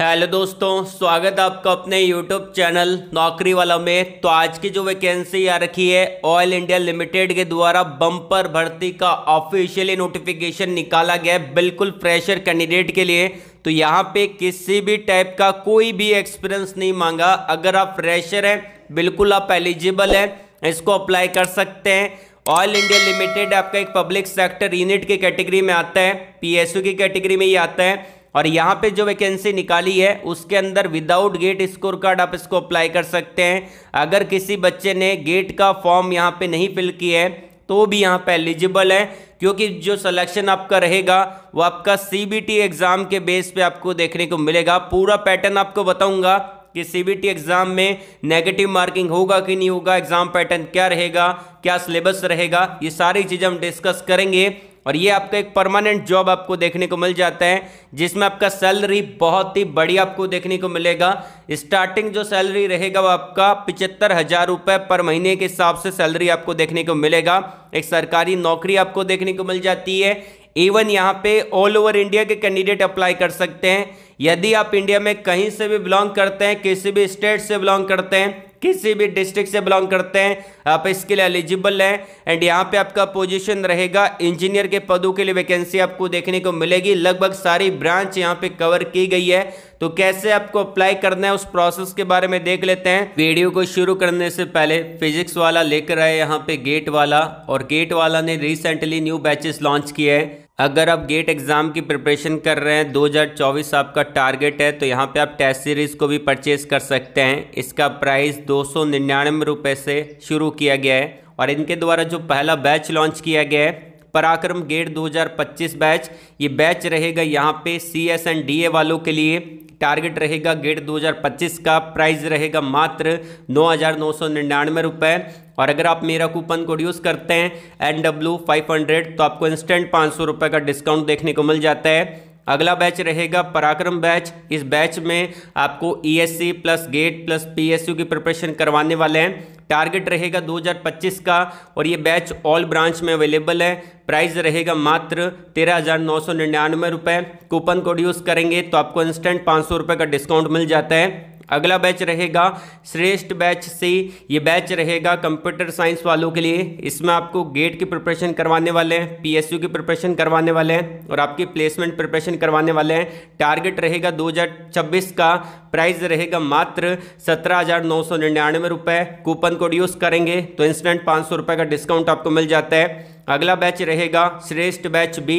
hello दोस्तों स्वागत है आपका अपने यूट्यूब चैनल नौकरी वाला में तो आज की जो वैकेंसी आ रखी है ऑयल इंडिया लिमिटेड के द्वारा बम्पर भर्ती का ऑफिशियली नोटिफिकेशन निकाला गया है बिल्कुल फ्रेशर कैंडिडेट के लिए तो यहाँ पे किसी भी टाइप का कोई भी एक्सपीरियंस नहीं मांगा अगर आप फ्रेशर हैं बिल्कुल आप एलिजिबल हैं इसको अप्लाई कर सकते हैं ऑयल इंडिया लिमिटेड आपका एक पब्लिक सेक्टर यूनिट की कैटेगरी में आता है पीएसयू की कैटेगरी में ही आता है और यहाँ पे जो वैकेंसी निकाली है उसके अंदर विदाउट गेट स्कोर कार्ड आप इसको अप्लाई कर सकते हैं अगर किसी बच्चे ने गेट का फॉर्म यहाँ पे नहीं फिल किया है तो भी यहाँ पे एलिजिबल है क्योंकि जो सिलेक्शन आपका रहेगा वो आपका सी एग्ज़ाम के बेस पे आपको देखने को मिलेगा पूरा पैटर्न आपको बताऊंगा कि सीबीटी एग्ज़ाम में नेगेटिव मार्किंग होगा कि नहीं होगा एग्ज़ाम पैटर्न क्या रहेगा क्या सिलेबस रहेगा ये सारी चीजें हम डिस्कस करेंगे और ये आपका एक परमानेंट जॉब आपको देखने को मिल जाता है जिसमें आपका सैलरी बहुत ही बढ़िया आपको देखने को मिलेगा स्टार्टिंग जो सैलरी रहेगा वो आपका पिचहत्तर हज़ार रुपये पर महीने के हिसाब से सैलरी आपको देखने को मिलेगा एक सरकारी नौकरी आपको देखने को मिल जाती है इवन यहाँ पे ऑल ओवर इंडिया के कैंडिडेट अप्लाई कर सकते हैं यदि आप इंडिया में कहीं से भी बिलोंग करते हैं किसी भी स्टेट से बिलोंग करते हैं किसी भी डिस्ट्रिक्ट से बिलोंग करते हैं आप इसके लिए एलिजिबल हैं एंड यहाँ पे आपका पोजीशन रहेगा इंजीनियर के पदों के लिए वैकेंसी आपको देखने को मिलेगी लगभग सारी ब्रांच यहाँ पे कवर की गई है तो कैसे आपको अप्लाई करना है उस प्रोसेस के बारे में देख लेते हैं वीडियो को शुरू करने से पहले फिजिक्स वाला लेकर आए यहाँ पे गेट वाला और गेट वाला ने रिसेंटली न्यू बैचेस लॉन्च किए हैं अगर आप गेट एग्ज़ाम की प्रिपरेशन कर रहे हैं 2024 आपका टारगेट है तो यहाँ पे आप टेस्ट सीरीज़ को भी परचेज़ कर सकते हैं इसका प्राइस दो सौ निन्यानवे रुपये से शुरू किया गया है और इनके द्वारा जो पहला बैच लॉन्च किया गया है पराक्रम गेट 2025 बैच ये बैच रहेगा यहाँ पे C S and D A वालों के लिए टारगेट रहेगा गेट 2025 का प्राइस रहेगा मात्र नौ हज़ार नौ सौ निन्यानवे और अगर आप मेरा कूपन कोड यूज़ करते हैं एन डब्ल्यू फाइव हंड्रेड तो आपको इंस्टेंट पाँच सौ का डिस्काउंट देखने को मिल जाता है अगला बैच रहेगा पराक्रम बैच इस बैच में आपको E plus GATE plus P की प्रिपरेशन करवाने वाले हैं टारगेट रहेगा 2025 का और ये बैच ऑल ब्रांच में अवेलेबल है प्राइस रहेगा मात्र तेरह हज़ार नौ सौ निन्यानवे रुपये कूपन कोड यूज़ करेंगे तो आपको इंस्टेंट पाँच सौ रुपये का डिस्काउंट मिल जाता है अगला बैच रहेगा श्रेष्ठ बैच से ये बैच रहेगा कंप्यूटर साइंस वालों के लिए इसमें आपको गेट की प्रिपरेशन करवाने वाले हैं पीएसयू की प्रिपरेशन करवाने वाले हैं और आपकी प्लेसमेंट प्रिपरेशन करवाने वाले हैं टारगेट रहेगा 2026 का प्राइस रहेगा मात्र सत्रह हज़ार नौ सौ निन्यानवे कूपन कोड यूज़ करेंगे तो इंस्टेंट पाँच सौ का डिस्काउंट आपको मिल जाता है अगला बैच रहेगा श्रेष्ठ बैच बी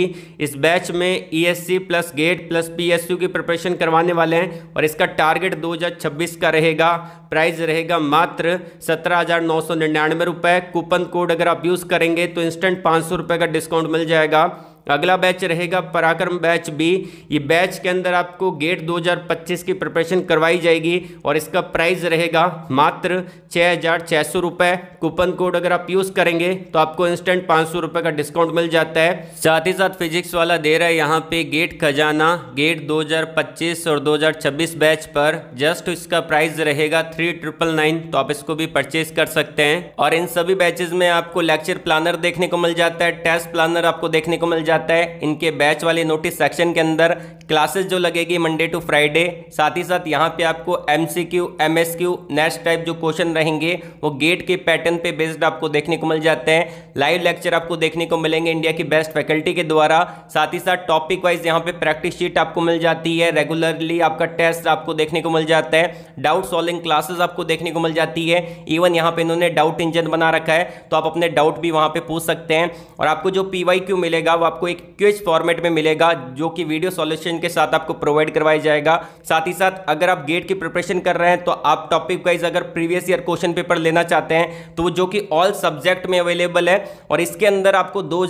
इस बैच में ESC plus GATE plus PSU की प्रिपरेशन करवाने वाले हैं और इसका टारगेट 2026 का रहेगा प्राइस रहेगा मात्र सत्रह हज़ार नौ सौ निन्यानवे कूपन कोड अगर आप यूज़ करेंगे तो इंस्टेंट पाँच सौ रुपये का डिस्काउंट मिल जाएगा अगला बैच रहेगा पराक्रम बैच बी ये बैच के अंदर आपको गेट 2025 की प्रिपरेशन करवाई जाएगी और इसका प्राइस रहेगा मात्र छः हज़ार छः सौ रुपये कूपन कोड अगर आप यूज़ करेंगे तो आपको इंस्टेंट पाँच सौ रुपये का डिस्काउंट मिल जाता है साथ ही साथ फिजिक्स वाला दे रहा है यहाँ पे गेट खजाना गेट 2025 और 2026 बैच पर जस्ट इसका प्राइस रहेगा थ्री ट्रिपल नाइन तो आप इसको भी परचेज कर सकते हैं और इन सभी बैचेज में आपको लेक्चर प्लानर देखने को मिल जाता है टेस्ट प्लानर आपको देखने को मिल जाता है जाता है इनके बैच वाले नोटिस सेक्शन के अंदर क्लासेस जो लगेगी मंडे टू फ्राइडे साथ ही साथ यहाँ पे आपको M C Q M S Q next type जो क्वेश्चन रहेंगे वो गेट के पैटर्न पे बेस्ड आपको देखने को मिल जाते हैं लाइव लेक्चर आपको देखने को मिलेंगे इंडिया की बेस्ट फैकल्टी के द्वारा साथ ही साथ टॉपिक वाइज यहाँ पे प्रैक्टिस शीट आपको मिल जाती है रेगुलरली आपका टेस्ट आपको देखने को मिल जाता है डाउट सॉल्विंग क्लासेज आपको देखने को मिल जाती है इवन यहाँ पर इन्होंने डाउट इंजन बना रखा है तो आप अपने डाउट भी वहाँ पर पूछ सकते हैं और आपको जो पी मिलेगा वो आपको एक क्वेज फॉर्मेट में मिलेगा जो कि वीडियो सॉल्यूशन के साथ आपको प्रोवाइड करवाया जाएगा साथ ही साथ अगर आप गेट की प्रिपरेशन कर रहे हैं तो आप टॉपिक वाइज अगर प्रीवियस ईयर क्वेश्चन पेपर लेना चाहते हैं तो जो कि ऑल सब्जेक्ट में अवेलेबल है और इसके अंदर आपको दो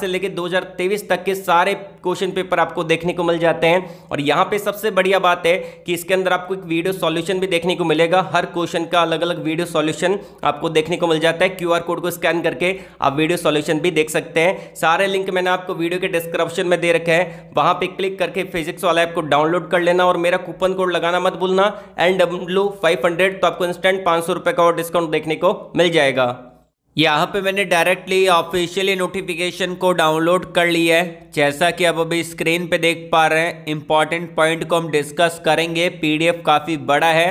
से लेकर दो तक के सारे क्वेश्चन पेपर आपको देखने को मिल जाते हैं और यहाँ पर सबसे बढ़िया बात है कि इसके अंदर आपको एक वीडियो सॉल्यूशन भी देखने को मिलेगा हर क्वेश्चन का अलग अलग वीडियो सॉल्यूशन आपको देखने को मिल जाता है क्यूआर कोड को स्कैन करके आप वीडियो सॉल्यूशन भी देख सकते हैं सारे लिंक मैंने आप आपको वीडियो के डिस्क्रिप्शन में दे रखे हैं वहां पे क्लिक करके फिजिक्स वाला ऐप को डाउनलोड कर लेना और मेरा कूपन कोड लगाना मत भूलना एन डब्ल्यू फाइव हंड्रेड तो आपको इंस्टेंट पाँच सौ रुपये का और डिस्काउंट देखने को मिल जाएगा यहाँ पे मैंने डायरेक्टली ऑफिशियली नोटिफिकेशन को डाउनलोड कर लिया है जैसा कि आप अभी स्क्रीन पे देख पा रहे हैं इंपॉर्टेंट पॉइंट को हम डिस्कस करेंगे पीडीएफ काफ़ी बड़ा है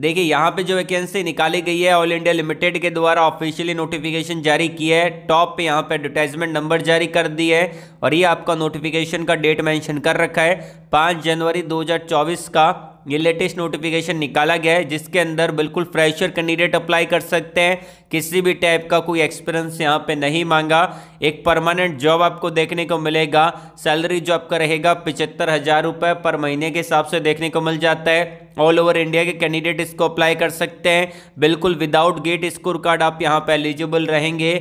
देखिए यहाँ पे जो वैकेंसी निकाली गई है ऑल इंडिया लिमिटेड के द्वारा ऑफिशियली नोटिफिकेशन जारी किया है टॉप पे यहाँ पे एडवर्टाइजमेंट नंबर जारी कर दी है और ये आपका नोटिफिकेशन का डेट मेंशन कर रखा है पाँच जनवरी 2024 का ये लेटेस्ट नोटिफिकेशन निकाला गया है जिसके अंदर बिल्कुल फ्रेशर कैंडिडेट अप्लाई कर सकते हैं किसी भी टाइप का कोई एक्सपीरियंस यहाँ पे नहीं मांगा एक परमानेंट जॉब आपको देखने को मिलेगा सैलरी जो आपका रहेगा पिचहत्तर हज़ार रुपये पर महीने के हिसाब से देखने को मिल जाता है ऑल ओवर इंडिया के कैंडिडेट इसको अप्लाई कर सकते हैं बिल्कुल विदाउट गेट स्कोर कार्ड आप यहाँ पर एलिजिबल रहेंगे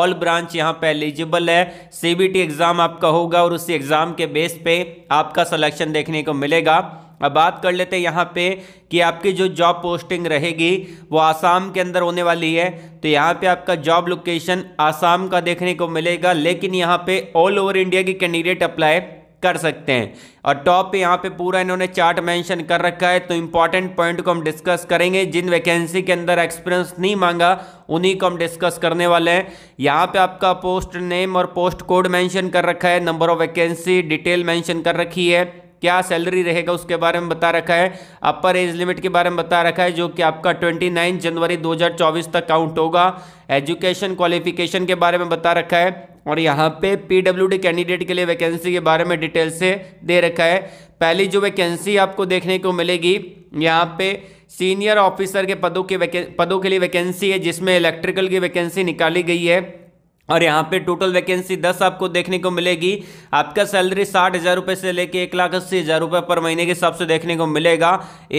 ऑल ब्रांच यहाँ पर एलिजिबल है सी एग्ज़ाम आपका होगा और उसी एग्ज़ाम के बेस पर आपका सलेक्शन देखने को मिलेगा अब बात कर लेते हैं यहाँ पे कि आपकी जो जॉब पोस्टिंग रहेगी वो आसाम के अंदर होने वाली है तो यहाँ पे आपका जॉब लोकेशन आसाम का देखने को मिलेगा लेकिन यहाँ पे ऑल ओवर इंडिया के कैंडिडेट अप्लाई कर सकते हैं और टॉप पे यहाँ पे पूरा इन्होंने चार्ट मेंशन कर रखा है तो इंपॉर्टेंट पॉइंट को हम डिस्कस करेंगे जिन वैकेंसी के अंदर एक्सपीरियंस नहीं मांगा उन्हीं को हम डिस्कस करने वाले हैं यहाँ पे आपका पोस्ट नेम और पोस्ट कोड मेंशन कर रखा है number of vacancy detail mention कर रखी है क्या सैलरी रहेगा उसके बारे में बता रखा है अपर एज लिमिट के बारे में बता रखा है जो कि आपका 29 जनवरी 2024 तक काउंट होगा एजुकेशन क्वालिफिकेशन के बारे में बता रखा है और यहाँ पे पी कैंडिडेट के लिए वैकेंसी के बारे में डिटेल से दे रखा है पहली जो वैकेंसी आपको देखने को मिलेगी यहाँ पे सीनियर ऑफिसर के पदों के पदों के लिए वैकेंसी है जिसमें इलेक्ट्रिकल की वैकेंसी निकाली गई है और यहाँ पे टोटल वैकेंसी दस आपको देखने को मिलेगी आपका सैलरी साठ हज़ार रुपये से लेके एक लाख अस्सी हज़ार रुपये पर महीने के हिसाब से देखने को मिलेगा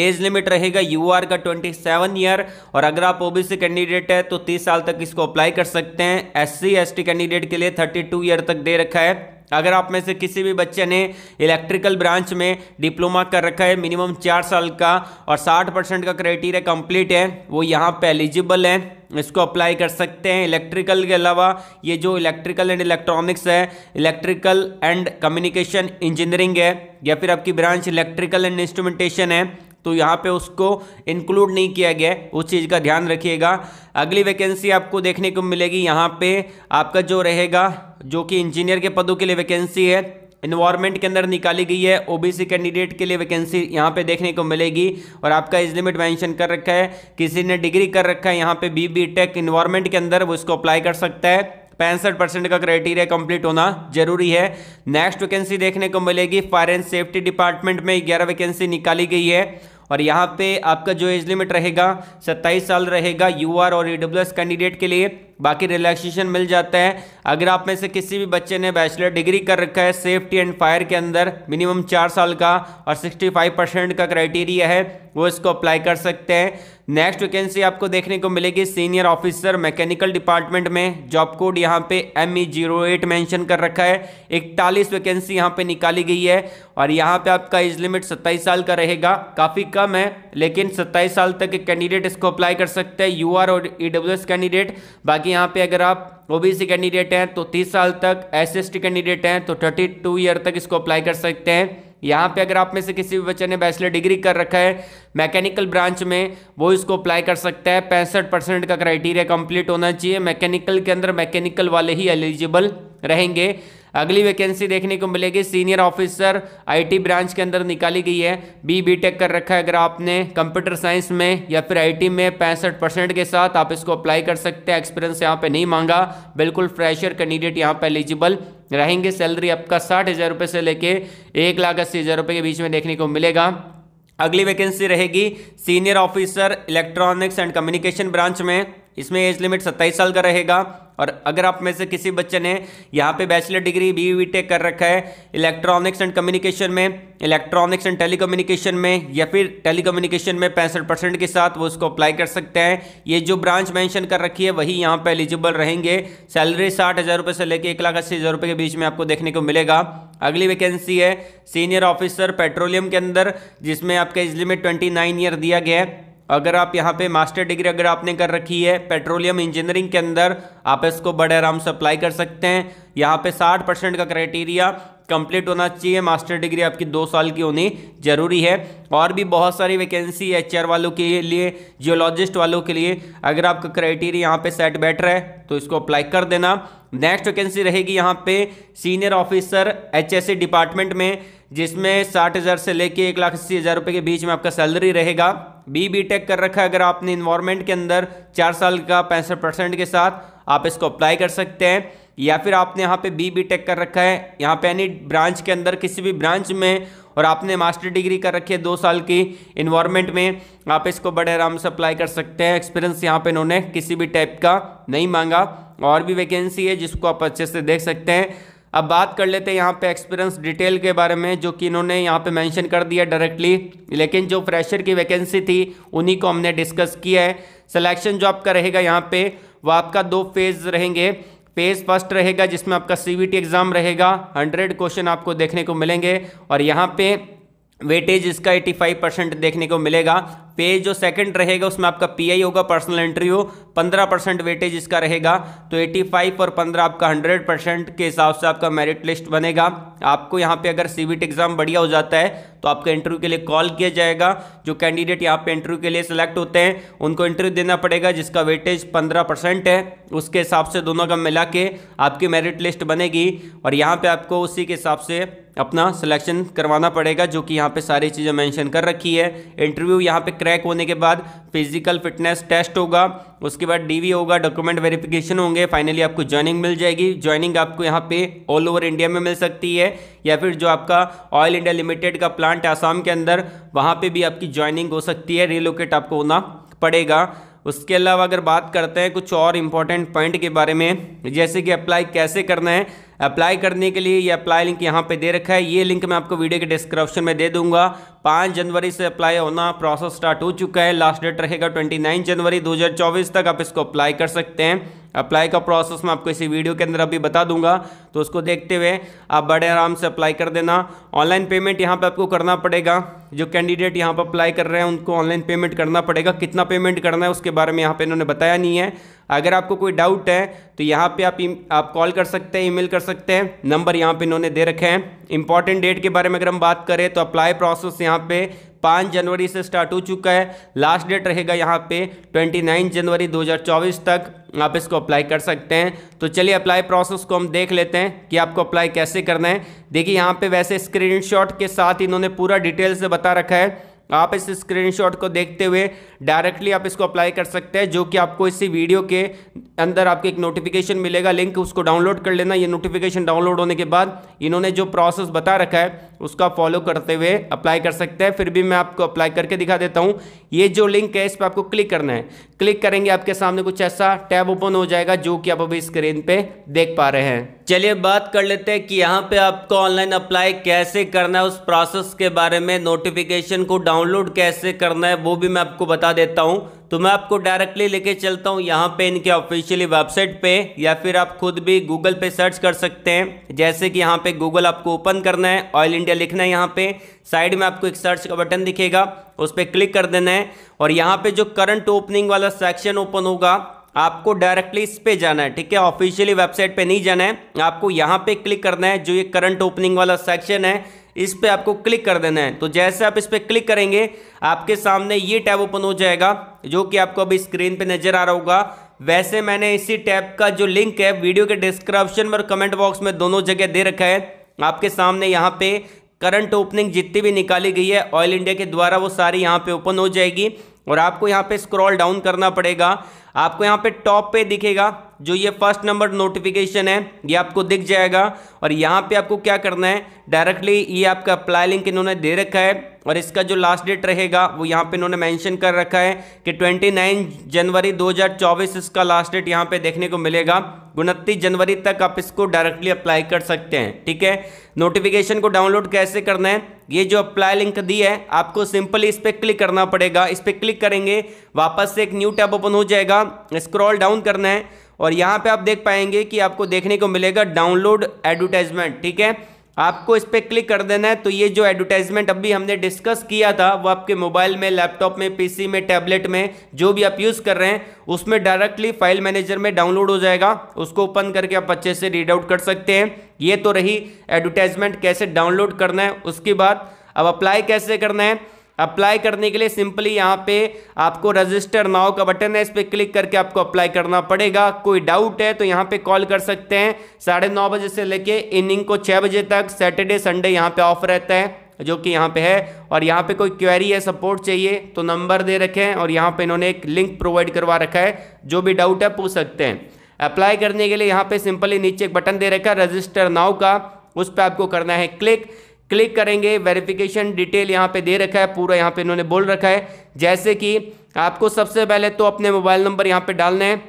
एज लिमिट रहेगा यू का ट्वेंटी सेवन ईयर और अगर आप ओबीसी कैंडिडेट है तो तीस साल तक इसको अप्लाई कर सकते हैं एस सी कैंडिडेट के लिए थर्टी ईयर तक दे रखा है अगर आप में से किसी भी बच्चे ने इलेक्ट्रिकल ब्रांच में डिप्लोमा कर रखा है मिनिमम चार साल का और साठ परसेंट का क्राइटेरिया कंप्लीट है वो यहाँ पे एलिजिबल है इसको अप्लाई कर सकते हैं इलेक्ट्रिकल के अलावा ये जो इलेक्ट्रिकल एंड इलेक्ट्रॉनिक्स है इलेक्ट्रिकल एंड कम्युनिकेशन इंजीनियरिंग है या फिर आपकी ब्रांच इलेक्ट्रिकल एंड इंस्ट्रूमेंटेशन है तो यहाँ पे उसको इंक्लूड नहीं किया गया है उस चीज़ का ध्यान रखिएगा अगली वैकेंसी आपको देखने को मिलेगी यहाँ पे आपका जो रहेगा जो कि इंजीनियर के पदों के लिए वैकेंसी है इन्वायरमेंट के अंदर निकाली गई है ओबीसी कैंडिडेट के लिए वैकेंसी यहाँ पे देखने को मिलेगी और आपका इस लिमिट मेंशन कर रखा है किसी ने डिग्री कर रखा है यहाँ पे बी बी टेक इन्वायरमेंट के अंदर वो इसको अप्लाई कर सकता है पैंसठ परसेंट का क्राइटेरिया कंप्लीट होना जरूरी है नेक्स्ट वैकेंसी देखने को मिलेगी फायर एंड सेफ्टी डिपार्टमेंट में ग्यारह वैकेंसी निकाली गई है और यहाँ पे आपका जो एज लिमिट रहेगा सत्ताईस साल रहेगा यूआर और ईडब्ल्यू e कैंडिडेट के लिए बाकी रिलैक्सेशन मिल जाता है अगर आप में से किसी भी बच्चे ने बैचलर डिग्री कर रखा है सेफ्टी एंड फायर के अंदर मिनिमम चार साल का और 65 परसेंट का क्राइटेरिया है वो इसको अप्लाई कर सकते हैं नेक्स्ट वैकेंसी आपको देखने को मिलेगी सीनियर ऑफिसर मैकेनिकल डिपार्टमेंट में जॉब कोड यहाँ पे M E zero eight mention कर रखा है इकतालीस वैकेंसी यहाँ पे निकाली गई है और यहाँ पे आपका एज लिमिट सत्ताईस साल का रहेगा काफ़ी कम है लेकिन सत्ताईस साल तक के कैंडिडेट इसको अप्लाई कर सकते हैं यू आर और ई डब्ल्यू एस कैंडिडेट बाकी यहाँ पे अगर आप ओ कैंडिडेट हैं तो तीस साल तक एस कैंडिडेट हैं तो थर्टी टू ईयर तक इसको अप्लाई कर सकते हैं यहाँ पे अगर आप में से किसी भी बच्चे ने बैचलर डिग्री कर रखा है मैकेनिकल ब्रांच में वो इसको अप्लाई कर सकता है पैंसठ परसेंट का क्राइटेरिया कंप्लीट होना चाहिए मैकेनिकल के अंदर मैकेनिकल वाले ही एलिजिबल रहेंगे अगली वैकेंसी देखने को मिलेगी सीनियर ऑफिसर आईटी ब्रांच के अंदर निकाली गई है बी बी टेक कर रखा है अगर आपने कंप्यूटर साइंस में या फिर आईटी में पैंसठ परसेंट के साथ आप इसको अप्लाई कर सकते हैं एक्सपीरियंस यहाँ पे नहीं मांगा बिल्कुल फ्रेशर कैंडिडेट यहाँ पे एलिजिबल रहेंगे सैलरी आपका साठ हज़ार रुपये से लेके एक लाख अस्सी हज़ार रुपये के बीच में देखने को मिलेगा अगली वैकेंसी रहेगी senior officer electronics and communication branch में इसमें एज लिमिट सत्ताईस साल का रहेगा और अगर आप में से किसी बच्चे ने यहाँ पे bachelor degree B V tech कर रखा है इलेक्ट्रॉनिक्स एंड कम्युनिकेशन में इलेक्ट्रॉनिक्स एंड टेलीकम्युनिकेशन में या फिर टेलीकम्युनिकेशन में पैंसठ परसेंट के साथ वो उसको अप्लाई कर सकते हैं ये जो ब्रांच मेंशन कर रखी है वही यहाँ पे एलिजिबल रहेंगे सैलरी साठ हज़ार रुपये से लेकर एक लाख अस्सी हज़ार रुपये के बीच में आपको देखने को मिलेगा अगली वैकेंसी है सीनियर ऑफिसर पेट्रोलियम के अंदर जिसमें आपका एज लिमिट ट्वेंटी ईयर दिया गया है अगर आप यहाँ पे मास्टर डिग्री अगर आपने कर रखी है पेट्रोलियम इंजीनियरिंग के अंदर आप इसको बड़े आराम से अप्लाई कर सकते हैं यहाँ पे 60 परसेंट का क्राइटेरिया कंप्लीट होना चाहिए मास्टर डिग्री आपकी दो साल की होनी जरूरी है और भी बहुत सारी वैकेंसी एच वालों के लिए जियोलॉजिस्ट वालों के लिए अगर आपका क्राइटेरिया यहाँ पर सेट बैठ रहा है तो इसको अप्लाई कर देना नेक्स्ट वैकेंसी रहेगी यहाँ पे सीनियर ऑफिसर एच डिपार्टमेंट में जिसमें साठ हज़ार से लेके एक लाख अस्सी हज़ार रुपये के बीच में आपका सैलरी रहेगा बी बी टेक कर रखा है अगर आपने इन्वायरमेंट के अंदर चार साल का पैंसठ परसेंट के साथ आप इसको अप्लाई कर सकते हैं या फिर आपने यहाँ पे बी बी टेक कर रखा है यहाँ पे एनी ब्रांच के अंदर किसी भी ब्रांच में और आपने मास्टर डिग्री कर रखी है दो साल की इन्वायरमेंट में आप इसको बड़े आराम से अप्लाई कर सकते हैं एक्सपीरियंस यहाँ पर इन्होंने किसी भी टाइप का नहीं मांगा और भी वैकेंसी है जिसको आप अच्छे से देख सकते हैं अब बात कर लेते हैं यहाँ पे एक्सपीरियंस डिटेल के बारे में जो कि इन्होंने यहाँ पे मेंशन कर दिया डायरेक्टली लेकिन जो फ्रेशर की वैकेंसी थी उन्हीं को हमने डिस्कस किया है सिलेक्शन जो आपका रहेगा यहाँ पे वो आपका दो फेज रहेंगे फेज फर्स्ट रहेगा जिसमें आपका सी एग्ज़ाम रहेगा हंड्रेड क्वेश्चन आपको देखने को मिलेंगे और यहाँ पे वेटेज इसका 85 परसेंट देखने को मिलेगा पेज जो सेकंड रहेगा उसमें आपका पीआई होगा पर्सनल एंट्री हो पंद्रह परसेंट वेटेज इसका रहेगा तो एटी फाइव और पंद्रह आपका हंड्रेड परसेंट के हिसाब से आपका मेरिट लिस्ट बनेगा आपको यहाँ पे अगर सीबीट एग्जाम बढ़िया हो जाता है तो आपका इंटरव्यू के लिए कॉल किया जाएगा जो कैंडिडेट यहाँ पे इंटरव्यू के लिए सिलेक्ट होते हैं उनको इंटरव्यू देना पड़ेगा जिसका वेटेज पंद्रह परसेंट है उसके हिसाब से दोनों का मिला के आपकी मेरिट लिस्ट बनेगी और यहाँ पे आपको उसी के हिसाब से अपना सिलेक्शन करवाना पड़ेगा जो कि यहाँ पे सारी चीज़ें मैंशन कर रखी है इंटरव्यू यहाँ पे क्रैक होने के बाद फिजिकल फिटनेस टेस्ट होगा उसके बाद डीवी होगा डॉक्यूमेंट वेरिफिकेशन होंगे फाइनली आपको ज्वाइनिंग मिल जाएगी ज्वाइनिंग आपको यहाँ पे ऑल ओवर इंडिया में मिल सकती है या फिर जो आपका ऑयल इंडिया लिमिटेड का प्लांट आसाम के अंदर वहाँ पर भी आपकी ज्वाइनिंग हो सकती है रिलोकेट आपको होना पड़ेगा उसके अलावा अगर बात करते हैं कुछ और इम्पॉर्टेंट पॉइंट के बारे में जैसे कि अप्लाई कैसे करना है अप्लाई करने के लिए ये अप्लाई लिंक यहाँ पे दे रखा है ये लिंक मैं आपको वीडियो के डिस्क्रिप्शन में दे दूंगा पाँच जनवरी से अप्लाई होना प्रोसेस स्टार्ट हो चुका है लास्ट डेट रहेगा ट्वेंटी नाइन जनवरी दो तक आप इसको अप्लाई कर सकते हैं अप्लाई का प्रोसेस मैं आपको इसी वीडियो के अंदर अभी बता दूंगा तो उसको देखते हुए आप बड़े आराम से अप्लाई कर देना ऑनलाइन पेमेंट यहाँ पे आपको करना पड़ेगा जो कैंडिडेट यहाँ पर अप्लाई कर रहे हैं उनको ऑनलाइन पेमेंट करना पड़ेगा कितना पेमेंट करना है उसके बारे में यहाँ पे इन्होंने बताया नहीं है अगर आपको कोई डाउट है तो यहाँ पे आप आप कॉल कर सकते हैं ईमेल कर सकते हैं नंबर यहाँ पे इन्होंने दे रखे हैं इंपॉर्टेंट डेट के बारे में अगर हम बात करें तो अप्लाई प्रोसेस यहाँ पे पाँच जनवरी से स्टार्ट हो चुका है लास्ट डेट रहेगा यहाँ पे 29 जनवरी 2024 तक आप इसको अप्लाई कर सकते हैं तो चलिए अप्लाई प्रोसेस को हम देख लेते हैं कि आपको अप्लाई कैसे करना है देखिए यहाँ पे वैसे स्क्रीनशॉट के साथ इन्होंने पूरा डिटेल से बता रखा है आप इस स्क्रीनशॉट को देखते हुए डायरेक्टली आप इसको अप्लाई कर सकते हैं जो कि आपको इसी वीडियो के अंदर आपको एक नोटिफिकेशन मिलेगा लिंक उसको डाउनलोड कर लेना ये नोटिफिकेशन डाउनलोड होने के बाद इन्होंने जो प्रोसेस बता रखा है उसका फॉलो करते हुए अप्लाई कर सकते हैं फिर भी मैं आपको अप्लाई करके दिखा देता हूँ ये जो लिंक है इस पर आपको क्लिक करना है क्लिक करेंगे आपके सामने कुछ ऐसा टैब ओपन हो जाएगा जो कि आप अभी स्क्रीन पे देख पा रहे हैं चलिए बात कर लेते हैं कि यहाँ पे आपको ऑनलाइन अप्लाई कैसे करना है उस प्रोसेस के बारे में नोटिफिकेशन को डाउनलोड कैसे करना है वो भी मैं आपको बता देता हूँ तो मैं आपको डायरेक्टली लेके चलता हूँ यहाँ पे इनके ऑफिशियली वेबसाइट पे या फिर आप खुद भी गूगल पे सर्च कर सकते हैं जैसे कि यहाँ पे गूगल आपको ओपन करना है ऑयल इंडिया लिखना है यहाँ पे साइड में आपको एक सर्च का बटन दिखेगा उस पर क्लिक कर देना है और यहाँ पे जो करंट ओपनिंग वाला सेक्शन ओपन होगा आपको डायरेक्टली इस पे जाना है ठीक है ऑफिशियली वेबसाइट पे नहीं जाना है आपको यहाँ पे क्लिक करना है जो ये करंट ओपनिंग वाला सेक्शन है इस पर आपको क्लिक कर देना है तो जैसे आप इस पर क्लिक करेंगे आपके सामने ये टैब ओपन हो जाएगा जो कि आपको अभी स्क्रीन पे नजर आ रहा होगा वैसे मैंने इसी टैब का जो लिंक है वीडियो के डिस्क्रिप्शन में और कमेंट बॉक्स में दोनों जगह दे रखा है आपके सामने यहाँ पे करंट ओपनिंग जितनी भी निकाली गई है ऑयल इंडिया के द्वारा वो सारी यहाँ पे ओपन हो जाएगी और आपको यहाँ पे स्क्रॉल डाउन करना पड़ेगा आपको यहाँ पे टॉप पे दिखेगा जो ये फर्स्ट नंबर नोटिफिकेशन है ये आपको दिख जाएगा और यहाँ पे आपको क्या करना है डायरेक्टली ये आपका अप्लाई लिंक इन्होंने दे रखा है और इसका जो लास्ट डेट रहेगा वो यहाँ पे इन्होंने मेंशन कर रखा है कि 29 जनवरी 2024 इसका लास्ट डेट यहाँ पे देखने को मिलेगा उनतीस जनवरी तक आप इसको डायरेक्टली अप्लाई कर सकते हैं ठीक है नोटिफिकेशन को डाउनलोड कैसे करना है ये जो अप्लाई लिंक दी है आपको सिंपली इस पर क्लिक करना पड़ेगा इस पर क्लिक करेंगे वापस से एक न्यू टैब ओपन हो जाएगा स्क्रॉल डाउन करना है और यहाँ पे आप देख पाएंगे कि आपको देखने को मिलेगा डाउनलोड एडवर्टाइजमेंट ठीक है आपको इस पर क्लिक कर देना है तो ये जो एडवर्टाइजमेंट अभी हमने डिस्कस किया था वो आपके मोबाइल में लैपटॉप में पीसी में टैबलेट में जो भी आप यूज़ कर रहे हैं उसमें डायरेक्टली फाइल मैनेजर में डाउनलोड हो जाएगा उसको ओपन करके आप अच्छे से रीड आउट कर सकते हैं ये तो रही एडवर्टाइजमेंट कैसे डाउनलोड करना है उसके बाद अब अप्लाई कैसे करना है अप्लाई करने के लिए सिंपली यहाँ पे आपको रजिस्टर नाव का बटन है इस पर क्लिक करके आपको अप्लाई करना पड़ेगा कोई डाउट है तो यहाँ पे कॉल कर सकते हैं साढ़े नौ बजे से लेके इनिंग को छः बजे तक सैटरडे संडे यहाँ पे ऑफ रहता है जो कि यहाँ पे है और यहाँ पे कोई क्वेरी है सपोर्ट चाहिए तो नंबर दे रखे हैं और यहाँ पर इन्होंने एक लिंक प्रोवाइड करवा रखा है जो भी डाउट है पूछ सकते हैं अप्लाई करने के लिए यहाँ पर सिंपली नीचे एक बटन दे रखा है रजिस्टर नाव का उस पर आपको करना है क्लिक क्लिक करेंगे वेरिफिकेशन डिटेल यहाँ पे दे रखा है पूरा यहाँ पे इन्होंने बोल रखा है जैसे कि आपको सबसे पहले तो अपने मोबाइल नंबर यहाँ पे डालना है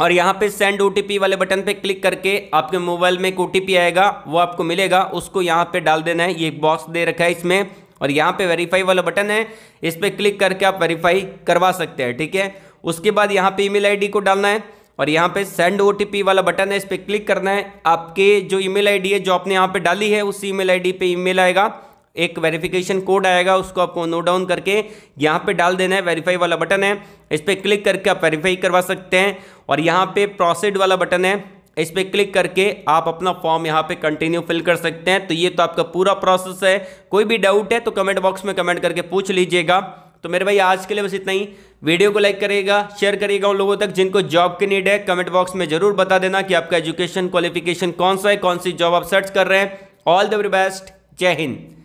और यहाँ पे सेंड ओ वाले बटन पे क्लिक करके आपके मोबाइल में एक ओ आएगा वो आपको मिलेगा उसको यहाँ पे डाल देना है ये बॉक्स दे रखा है इसमें और यहाँ पे वेरीफाई वाला बटन है इस पर क्लिक करके आप वेरीफाई करवा सकते हैं ठीक है उसके बाद यहाँ पे ईमेल आईडी को डालना है और यहाँ पे सेंड ओ वाला बटन है इस पर क्लिक करना है आपके जो ईमेल आईडी है जो आपने यहाँ पे डाली है उस ईमेल आईडी पे ईमेल आएगा एक वेरिफिकेशन कोड आएगा उसको आपको नोट डाउन करके यहाँ पे डाल देना है वेरीफाई वाला बटन है इस पर क्लिक करके आप वेरीफाई करवा सकते हैं और यहाँ पे प्रोसीड वाला बटन है इस पर क्लिक करके आप अपना फॉर्म यहाँ पे कंटिन्यू फिल कर सकते हैं तो ये तो आपका पूरा प्रोसेस है कोई भी डाउट है तो कमेंट बॉक्स में कमेंट करके पूछ लीजिएगा तो मेरे भाई आज के लिए बस इतना ही वीडियो को लाइक करेगा शेयर करेगा उन लोगों तक जिनको जॉब की नीड है कमेंट बॉक्स में जरूर बता देना कि आपका एजुकेशन क्वालिफिकेशन कौन सा है कौन सी जॉब आप सर्च कर रहे हैं ऑल द वेरी बेस्ट जय हिंद